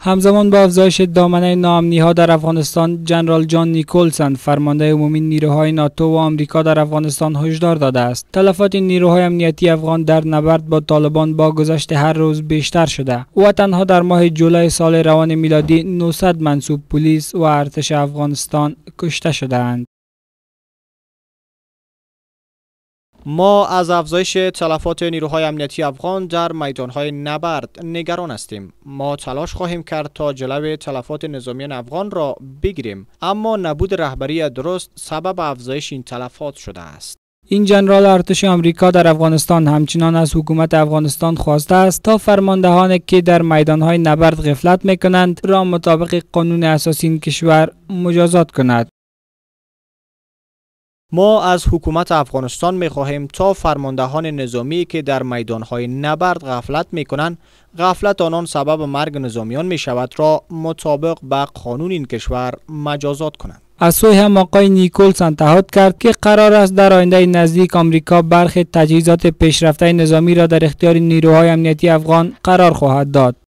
همزمان با افزایش دامنه نامنی ها در افغانستان جنرال جان نیکولسن فرمانده عمومی نیروهای ناتو و آمریکا در افغانستان هشدار داده است تلفات نیروهای امنیتی افغان در نبرد با طالبان با گذشت هر روز بیشتر شده و تنها در ماه جولای سال روان میلادی 900 منصوب پلیس و ارتش افغانستان کشته شدهاند. ما از افزایش تلفات نیروهای امنیتی افغان در میدانهای نبرد نگران هستیم ما تلاش خواهیم کرد تا جلو تلفات نظامیان افغان را بگیریم اما نبود رهبری درست سبب افزایش این تلفات شده است این جنرال ارتش آمریکا در افغانستان همچنان از حکومت افغانستان خواسته است تا فرماندهانی که در میدانهای نبرد غفلت میکنند را مطابق قانون اساسی این کشور مجازات کند. ما از حکومت افغانستان می خواهیم تا فرماندهان نظامی که در میدانهای نبرد غفلت می کنند غفلت آنان سبب مرگ نظامیان می شود را مطابق به قانون این کشور مجازات کنند از سوی هم آقای نیکولس انتحاد کرد که قرار است در آینده نزدیک آمریکا برخی تجهیزات پیشرفته نظامی را در اختیار نیروهای امنیتی افغان قرار خواهد داد